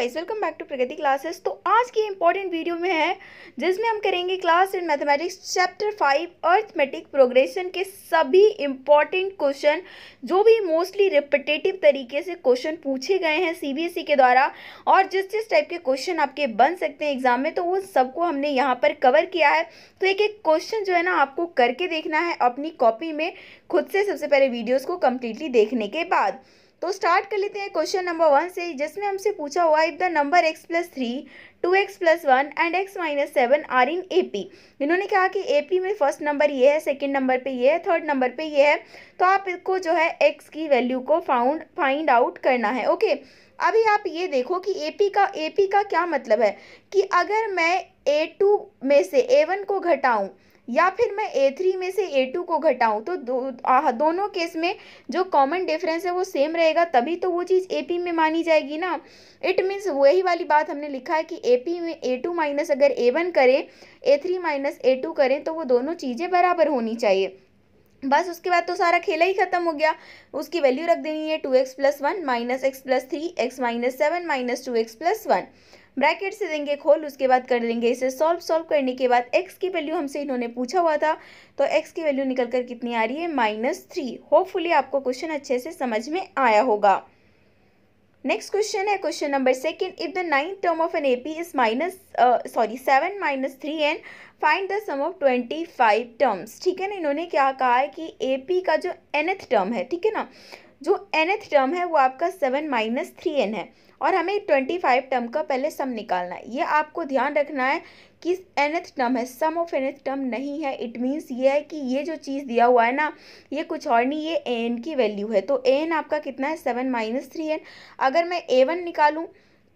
guys welcome back to Pragati classes तो आज की इम्पॉर्टेंट वीडियो में है जिसमें हम करेंगे class in mathematics chapter five arithmetic progression के सभी इम्पॉर्टेंट क्वेश्चन जो भी मोस्टली रिपीटेटिव तरीके से क्वेश्चन पूछे गए हैं सीबीएसई e के द्वारा और जिस जिस टाइप के क्वेश्चन आपके बन सकते हैं एग्जाम में तो वो सबको हमने यहाँ पर कवर किया है तो एक एक क्वेश्चन जो है ना आपको करके देखना है अपनी कॉपी में खुद से सबसे पहले वीडियोज़ को कम्प्लीटली देखने के बाद तो स्टार्ट कर लेते हैं क्वेश्चन नंबर वन से जिसमें हमसे पूछा हुआ if the number x plus three two x plus one and x minus seven are in A P इन्होंने कहा कि ए पी में फर्स्ट नंबर ये है सेकंड नंबर पे ये है थर्ड नंबर पे ये है तो आप इसको जो है एक्स की वैल्यू को फाउंड फाइंड आउट करना है ओके अभी आप ये देखो कि ए पी का ए पी का क्या मतलब है कि अगर मैं ए टू में से ए वन को घटाऊँ या फिर मैं ए थ्री में से ए टू को घटाऊँ तो दो, आ, दोनों केस में जो कॉमन डिफरेंस है वो सेम रहेगा तभी तो वो चीज़ ए पी में मानी जाएगी ना इट मीन्स वही वाली बात हमने लिखा है कि ए पी में ए टू माइनस अगर ए वन करें A three minus A two करें तो वो दोनों चीज़ें बराबर होनी चाहिए बस उसके बाद तो सारा खेला ही खत्म हो गया उसकी वैल्यू रख देनी है two x plus one minus x plus three x minus seven minus two x plus one bracket से देंगे खोल उसके बाद कर लेंगे इसे सॉल्व सॉल्व करने के बाद एक्स की वैल्यू हमसे इन्होंने पूछा हुआ था तो एक्स की वैल्यू निकल कर कितनी आ रही है माइनस थ्री होपफुली आपको क्वेश्चन अच्छे से समझ में आया होगा नेक्स्ट क्वेश्चन है question number second if the ninth term of an A P is minus sorry seven minus three n find the sum of twenty five terms ठीक है ना इन्होंने क्या कहा है कि ए पी का जो एनथ टर्म है ठीक है ना जो एनथ टर्म है वो आपका सेवन माइनस थ्री एन है और हमें ट्वेंटी फाइव टर्म का पहले सम निकालना है ये आपको ध्यान रखना है कि एनथ टर्म है सम ऑफ एनथ टर्म नहीं है इट मीन्स ये है कि ये जो चीज़ दिया हुआ है ना ये कुछ और नहीं ये ए एन की वैल्यू है तो ए एन आपका कितना है सेवन माइनस थ्री एन अगर मैं ए वन निकालूँ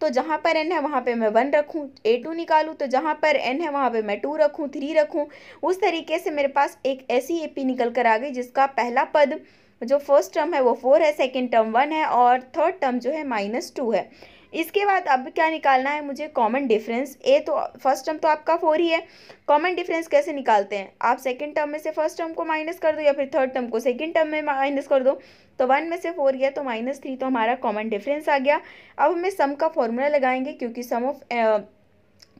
तो जहाँ पर एन है वहाँ पे मैं वन रखूँ ए टू निकालूँ तो जहाँ पर एन है वहाँ पे मैं टू रखूँ थ्री रखूँ उस तरीके से मेरे पास एक ऐसी ए पी निकल कर आ गई जिसका पहला पद जो फर्स्ट टर्म है वो फोर है सेकेंड टर्म वन है और थर्ड टर्म जो है माइनस टू है इसके बाद अब क्या निकालना है मुझे कॉमन डिफरेंस ए तो फर्स्ट टर्म तो आपका फोर ही है कॉमन डिफरेंस कैसे निकालते हैं आप सेकेंड टर्म में से फर्स्ट टर्म को माइनस कर दो या फिर थर्ड टर्म को सेकेंड टर्म में माइनस कर दो तो वन में से फोर गया तो माइनस थ्री तो हमारा कॉमन डिफरेंस आ गया अब हमें सम का फॉर्मूला लगाएंगे क्योंकि sum of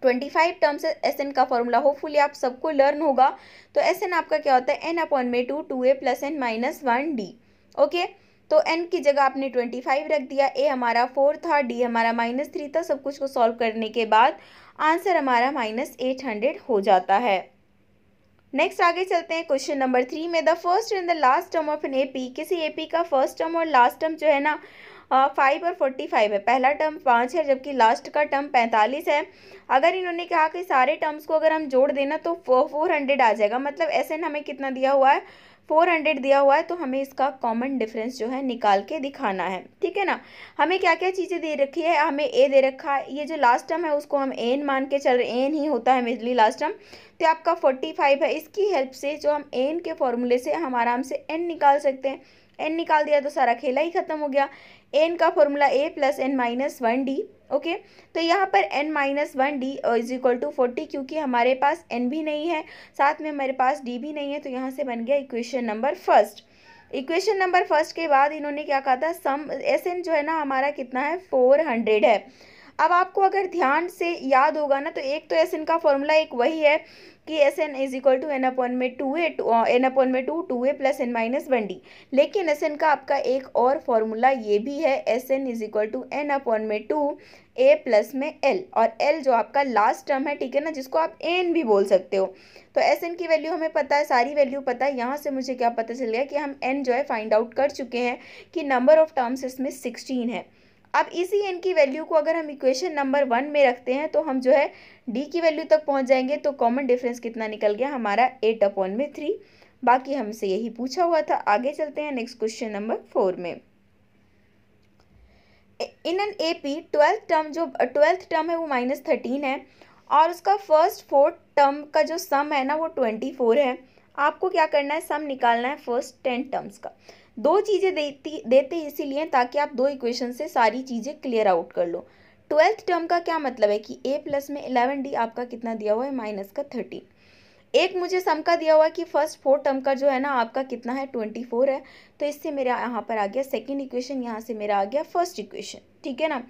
twenty five terms S n का फॉर्मूला होपफुली आप सबको लर्न होगा तो एस एन आपका क्या होता है एन अपॉन में two two A plus n minus one D okay तो एन की जगह आपने ट्वेंटी फाइव रख दिया ए हमारा फोर था डी हमारा माइनस थ्री था सब कुछ को सॉल्व करने के बाद आंसर हमारा माइनस एट हंड्रेड हो जाता है नेक्स्ट आगे चलते हैं क्वेश्चन नंबर थ्री में the first and the last term of an A P किसी ए पी का फर्स्ट टर्म और लास्ट टर्म जो है ना फाइव और फोर्टी फाइव है पहला टर्म पाँच है जबकि लास्ट का टर्म पैंतालीस है अगर इन्होंने कहा कि सारे टर्म्स को अगर हम जोड़ देना तो फोर हंड्रेड आ जाएगा मतलब एस एन हमें कितना दिया हुआ है फोर हंड्रेड दिया हुआ है तो हमें इसका कॉमन डिफरेंस जो है निकाल के दिखाना है ठीक है ना हमें क्या क्या चीज़ें दे रखी है हमें ए दे रखा है ये जो लास्ट टर्म है उसको हम एन मान के चल रहे एन ही होता है मेजली लास्ट टर्म तो आपका फोर्टी फाइव है इसकी हेल्प से जो हम एन के फॉर्मूले से हम आराम से एन निकाल सकते हैं एन निकाल दिया तो सारा खेला ही खत्म हो गया एन का formula A plus n minus one D okay तो यहाँ पर n minus one D is equal to forty क्योंकि हमारे पास एन भी नहीं है साथ में हमारे पास डी भी नहीं है तो यहाँ से बन गया equation number first equation number first के बाद इन्होंने क्या कहा था सम एस एन जो है ना हमारा कितना है फोर हंड्रेड है अब आपको अगर ध्यान से याद होगा ना तो एक तो एस एन का फॉर्मूला एक वही है कि S n is equal to n upon में two A two n upon में two two A plus n minus one D लेकिन एस एन का आपका एक और फॉर्मूला ये भी है S n is equal to n upon में टू ए प्लस में एल और एल जो आपका लास्ट टर्म है ठीक है ना जिसको आप एन भी बोल सकते हो तो एस एन की वैल्यू हमें पता है सारी वैल्यू पता है यहाँ से मुझे क्या पता चल गया कि हम एन जो है फाइंड आउट कर चुके हैं कि नंबर ऑफ टर्म्स इसमें सिक्सटीन है अब इसी एन की वैल्यू को अगर हम इक्वेशन नंबर वन में रखते हैं तो हम जो है डी की वैल्यू तक पहुंच जाएंगे तो कॉमन डिफरेंस कितना निकल गया हमारा एट अपॉन में थ्री बाकी हमसे यही पूछा हुआ था आगे चलते हैं नेक्स्ट क्वेश्चन नंबर फोर में in an A P twelfth term जो ट्वेल्थ टर्म है वो माइनस थर्टीन है और उसका फर्स्ट फोर्थ टर्म का जो सम है ना वो ट्वेंटी फोर है आपको क्या करना है सम निकालना है फर्स्ट टेन टर्म्स का दो चीज़ें देती देते इसीलिए ताकि आप दो इक्वेशन से सारी चीज़ें क्लियर आउट कर लो ट्वेल्थ टर्म का क्या मतलब है कि ए प्लस में इलेवन डी आपका कितना दिया हुआ है माइनस का थर्टीन एक मुझे सम का दिया हुआ कि फर्स्ट फोर टर्म का जो है ना आपका कितना है ट्वेंटी फोर है तो इससे मेरा यहाँ पर आ गया सेकेंड इक्वेशन यहाँ से मेरा आ गया फर्स्ट इक्वेशन ठीक है ना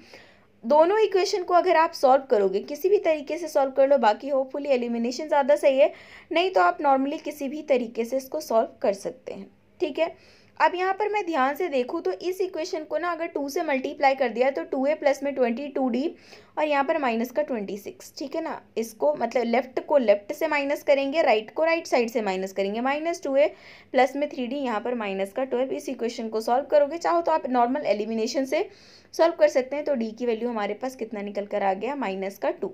दोनों इक्वेशन को अगर आप सॉल्व करोगे किसी भी तरीके से सॉल्व कर लो बाकी होपफुली एलिमिनेशन ज़्यादा सही है नहीं तो आप नॉर्मली किसी भी तरीके से इसको सॉल्व कर सकते हैं ठीक है अब यहाँ पर मैं ध्यान से देखूँ तो इस इक्वेशन को ना अगर टू से मल्टीप्लाई कर दिया तो टू ए प्लस में ट्वेंटी टू डी और यहाँ पर माइनस का ट्वेंटी सिक्स ठीक है ना इसको मतलब लेफ्ट को लेफ्ट से माइनस करेंगे राइट को राइट साइड से माइनस करेंगे माइनस टू ए प्लस में थ्री डी यहाँ पर माइनस का ट्वेल्व इस इक्वेशन को सॉल्व करोगे चाहो तो आप नॉर्मल एलिमिनेशन से सॉल्व कर सकते हैं तो डी की वैल्यू हमारे पास कितना निकल कर आ गया माइनस का टू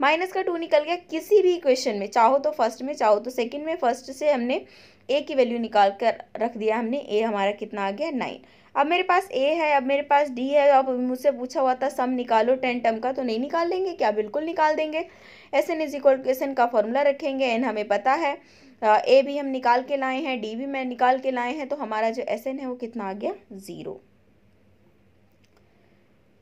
माइनस का टू निकल गया किसी भी इक्वेशन में चाहो तो फर्स्ट में चाहो तो सेकंड में फर्स्ट से हमने ए की वैल्यू निकाल कर रख दिया हमने ए हमारा कितना आ गया नाइन अब मेरे पास ए है अब मेरे पास डी है अब मुझसे पूछा हुआ था सम निकालो टेन टर्म का तो नहीं निकाल देंगे क्या बिल्कुल निकाल देंगे एस एन इज इक्वल का फॉर्मूला रखेंगे एन हमें पता है ए भी हम निकाल के लाए हैं डी भी मैं निकाल के लाए हैं तो हमारा जो एस एन है वो कितना आ गया ज़ीरो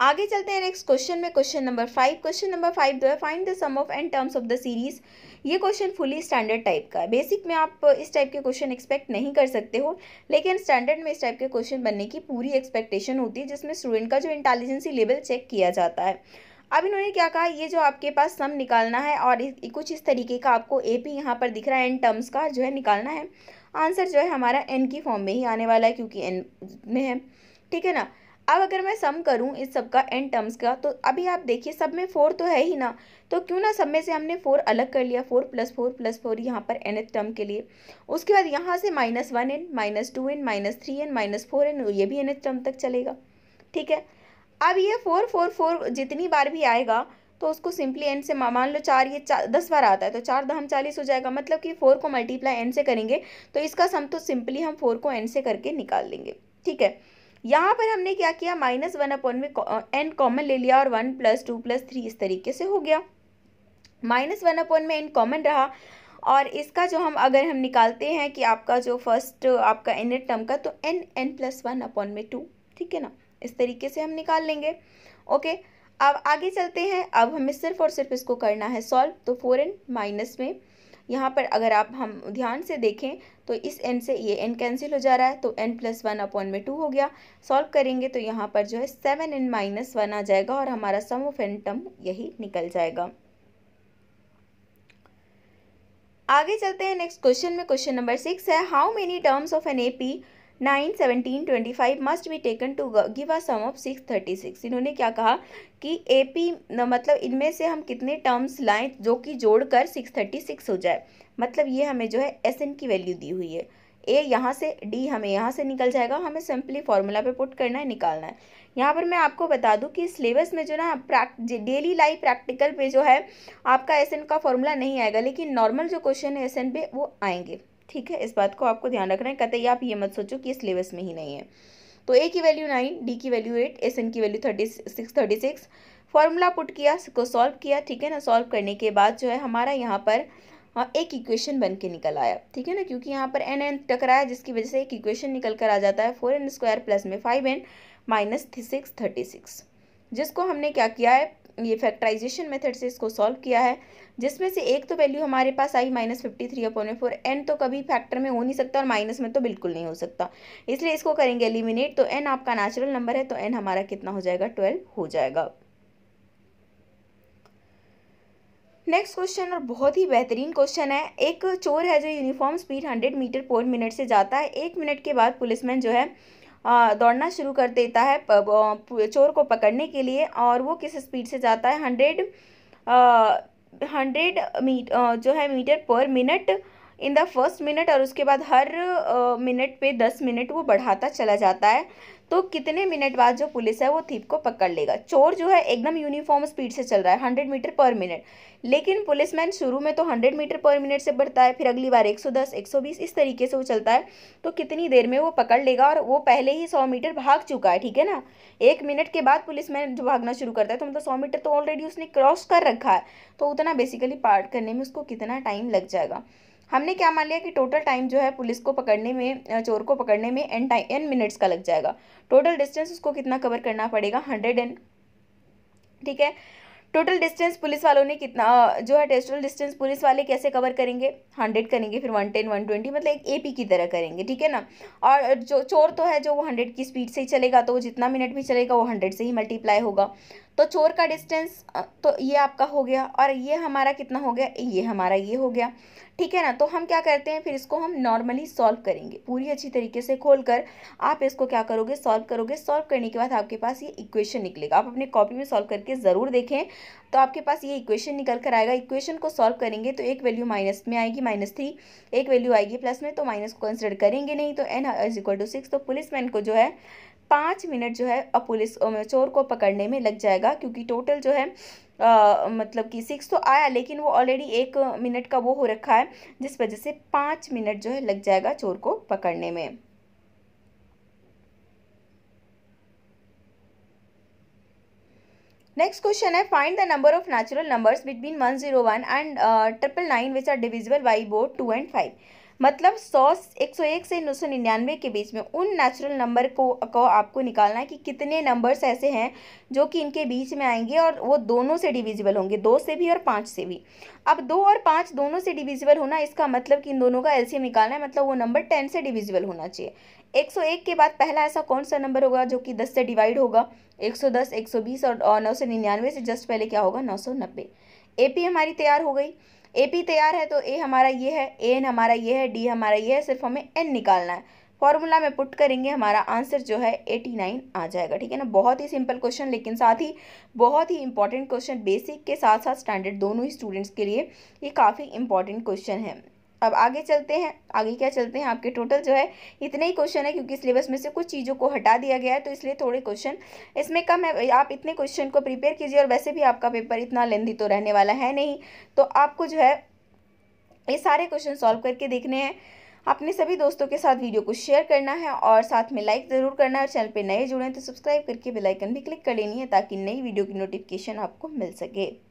आगे चलते हैं नेक्स्ट क्वेश्चन में question number five question number five दो है find the sum of n terms of the series ये क्वेश्चन फुली स्टैंडर्ड टाइप का है बेसिक में आप इस टाइप के क्वेश्चन एक्सपेक्ट नहीं कर सकते हो लेकिन स्टैंडर्ड में इस टाइप के क्वेश्चन बनने की पूरी एक्सपेक्टेशन होती है जिसमें स्टूडेंट का जो इंटेलिजेंसी लेवल चेक किया जाता है अब इन्होंने क्या कहा ये जो आपके पास सम निकालना है और कुछ इस तरीके का आपको ए पी यहाँ पर दिख रहा है एन टर्म्स का जो है निकालना है आंसर जो है हमारा एन की फॉर्म में ही आने वाला है क्योंकि एन में है ठीक है ना अब अगर मैं सम करूं इस सब का एंड टर्म्स का तो अभी आप देखिए सब में फोर तो है ही ना तो क्यों ना सब में से हमने फोर अलग कर लिया four plus four plus four यहाँ पर एन एथ टर्म के लिए उसके बाद यहाँ से minus one n minus two n minus three n minus four n ये भी एन एथ टर्म तक चलेगा ठीक है अब ये फोर फोर फोर जितनी बार भी आएगा तो उसको सिंपली एन से मान लो चार ये चार दस बार आता है तो चार दहम चालीस हो जाएगा मतलब कि फोर को मल्टीप्लाई एन से करेंगे तो इसका सम तो सिंपली हम फोर को एन से करके निकाल देंगे ठीक है यहाँ पर हमने क्या किया माइनस वन अपॉन में एन कॉमन ले लिया और one plus two plus three इस तरीके से हो गया माइनस वन अपॉन में एन कॉमन रहा और इसका जो हम अगर हम निकालते हैं कि आपका जो फर्स्ट आपका एन टर्म का तो n n plus one upon में टू ठीक है ना इस तरीके से हम निकाल लेंगे ओके अब आगे चलते हैं अब हमें सिर्फ और सिर्फ इसको करना है सॉल्व तो फोर एन माइनस में यहाँ पर अगर आप हम ध्यान से देखें तो इस एन से ये एन कैंसिल हो जा रहा है तो एन प्लस वन अपॉन में टू हो गया सॉल्व करेंगे तो यहाँ पर जो है सेवन एन माइनस वन आ जाएगा और हमारा सम ऑफ एन टर्म यही निकल जाएगा आगे चलते हैं नेक्स्ट क्वेश्चन में क्वेश्चन नंबर सिक्स है how many terms of an A P nine seventeen twenty five must be taken to give a sum of six thirty six इन्होंने क्या कहा कि ए पी मतलब इनमें से हम कितने टर्म्स लाएं जो कि जोड़कर सिक्स थर्टी सिक्स हो जाए मतलब ये हमें जो है एस एन की वैल्यू दी हुई है ए यहाँ से डी हमें यहाँ से निकल जाएगा हमें सिंपली फार्मूला पे पुट करना है निकालना है यहाँ पर मैं आपको बता दूँ कि सिलेबस में जो ना डेली लाइफ प्रैक्टिकल पे जो है आपका एस एन का फॉर्मूला नहीं आएगा लेकिन नॉर्मल जो क्वेश्चन है एस एन पे वो आएंगे ठीक है इस बात को आपको ध्यान रखना है कतई आप ये मत सोचो कि सिलेबस में ही नहीं है तो ए की वैल्यू नाइन डी की वैल्यू एट एस एन की value thirty six thirty six formula put किया इसको सॉल्व किया ठीक है ना सॉल्व करने के बाद जो है हमारा यहाँ पर हाँ, एक इक्वेशन बन के निकल आया ठीक है ना क्योंकि यहाँ पर एन एन टकराया जिसकी वजह से एक इक्वेशन निकल कर आ जाता है फोर एन स्क्वायर प्लस में five n minus six thirty six जिसको हमने क्या किया है ये फैक्टराइजेशन मेथड से इसको सॉल्व किया है जिसमें से एक तो वैल्यू हमारे पास आई minus fifty three upon four n तो कभी फैक्टर में हो नहीं सकता और माइनस में तो बिल्कुल नहीं हो सकता इसलिए इसको करेंगे एलिमिनेट तो एन आपका नेचुरल नंबर है तो एन हमारा कितना हो जाएगा ट्वेल्व हो जाएगा नेक्स्ट क्वेश्चन और बहुत ही बेहतरीन क्वेश्चन है एक चोर है जो uniform speed hundred metre per minute से जाता है एक मिनट के बाद पुलिसमैन जो है दौड़ना शुरू कर देता है चोर को पकड़ने के लिए और वो किस स्पीड से जाता है हंड्रेड हंड्रेड मीट जो है metre per minute in the first minute और उसके बाद हर मिनट पे दस मिनट वो बढ़ाता चला जाता है तो कितने मिनट बाद जो पुलिस है वो थीप को पकड़ लेगा चोर जो है एकदम यूनिफॉर्म स्पीड से चल रहा है हंड्रेड मीटर पर मिनट लेकिन पुलिसमैन शुरू में तो हंड्रेड मीटर पर मिनट से बढ़ता है फिर अगली बार एक सौ दस एक सौ बीस इस तरीके से वो चलता है तो कितनी देर में वो पकड़ लेगा और वो पहले ही सौ मीटर भाग चुका है ठीक है ना एक मिनट के बाद पुलिस मैन जो भागना शुरू करता है तो मतलब सौ मीटर तो ऑलरेडी उसने क्रॉस कर रखा है तो उतना बेसिकली पार्ट करने में उसको कितना टाइम लग जाएगा हमने क्या मान लिया कि टोटल टाइम जो है पुलिस को पकड़ने में चोर को पकड़ने में एन टाइम एन मिनट्स का लग जाएगा टोटल डिस्टेंस उसको कितना कवर करना पड़ेगा हंड्रेड एन ठीक है टोटल डिस्टेंस पुलिस वालों ने कितना जो है टेस्टल डिस्टेंस पुलिस वाले कैसे कवर करेंगे हंड्रेड करेंगे फिर वन टेन वन ट्वेंटी मतलब एक एपी की तरह करेंगे ठीक है ना और जो चोर तो है जो वो हंड्रेड की स्पीड से ही चलेगा तो वो जितना मिनट भी चलेगा वो हंड्रेड से ही मल्टीप्लाई होगा तो चोर का डिस्टेंस तो ये आपका हो गया और ये हमारा कितना हो गया ये हमारा ये हो गया ठीक है ना तो हम क्या करते हैं फिर इसको हम नॉर्मली सॉल्व करेंगे पूरी अच्छी तरीके से खोल कर आप इसको क्या करोगे सॉल्व करोगे सॉल्व करने के बाद आपके पास ये इक्वेशन निकलेगा आप अपने कॉपी में सॉल्व करके ज़रूर देखें तो आपके पास ये इक्वेशन निकल कर आएगा इक्वेशन को सॉल्व करेंगे तो एक वैल्यू माइनस में आएगी माइनस थ्री एक वैल्यू आएगी प्लस में तो माइनस को कंसिडर करेंगे नहीं तो n is equal to six तो पुलिस मैन को जो है पाँच मिनट जो है अब पुलिस मतलब चोर को पकड़ने में लग जाएगा क्योंकि टोटल जो है आ, मतलब कि सिक्स तो आया लेकिन वो ऑलरेडी एक मिनट का वो हो रखा है जिस वजह से पाँच मिनट जो है लग जाएगा चोर को पकड़ने में नेक्स्ट क्वेश्चन है find the number of natural numbers between one zero one and triple nine which are divisible by both two and five मतलब सौ एक सौ एक से नौ सौ निन्यानवे के बीच में उन नेचुरल नंबर को को आपको निकालना है कि कितने नंबर्स ऐसे हैं जो कि इनके बीच में आएंगे और वो दोनों से डिविजिबल होंगे दो से भी और पाँच से भी अब दो और पाँच दोनों से डिविजिबल होना इसका मतलब कि इन दोनों का एलसीएम निकालना है मतलब वो नंबर टेन से डिविजिबल होना चाहिए एक सौ एक के बाद पहला ऐसा कौन सा नंबर होगा जो कि दस से डिवाइड होगा एक सौ दस एक सौ बीस और नौ सौ निन्यानवे से जस्ट पहले क्या होगा नौ सौ नब्बे ए पी हमारी तैयार हो गई ए पी तैयार है तो ए हमारा ये है ए एन हमारा ये है डी हमारा ये है सिर्फ हमें एन निकालना है फॉर्मूला में पुट करेंगे हमारा आंसर जो है एटी नाइन आ जाएगा ठीक है ना बहुत ही सिंपल क्वेश्चन लेकिन साथ ही बहुत ही इंपॉर्टेंट क्वेश्चन बेसिक के साथ साथ स्टैंडर्ड दोनों ही स्टूडेंट्स के लिए ये काफ़ी इंपॉर्टेंट क्वेश्चन है अब आगे चलते हैं आगे क्या चलते हैं आपके टोटल जो है इतने ही क्वेश्चन है क्योंकि सिलेबस में से कुछ चीज़ों को हटा दिया गया है तो इसलिए थोड़े क्वेश्चन इसमें कम है आप इतने क्वेश्चन को प्रिपेयर कीजिए और वैसे भी आपका पेपर इतना लेंदी तो रहने वाला है नहीं तो आपको जो है ये सारे क्वेश्चन सॉल्व करके देखने हैं अपने सभी दोस्तों के साथ वीडियो को शेयर करना है और साथ में लाइक ज़रूर करना है और चैनल पर नए जुड़े हैं तो सब्सक्राइब करके बेल आइकन भी क्लिक कर लेनी है ताकि नई वीडियो की नोटिफिकेशन आपको मिल सके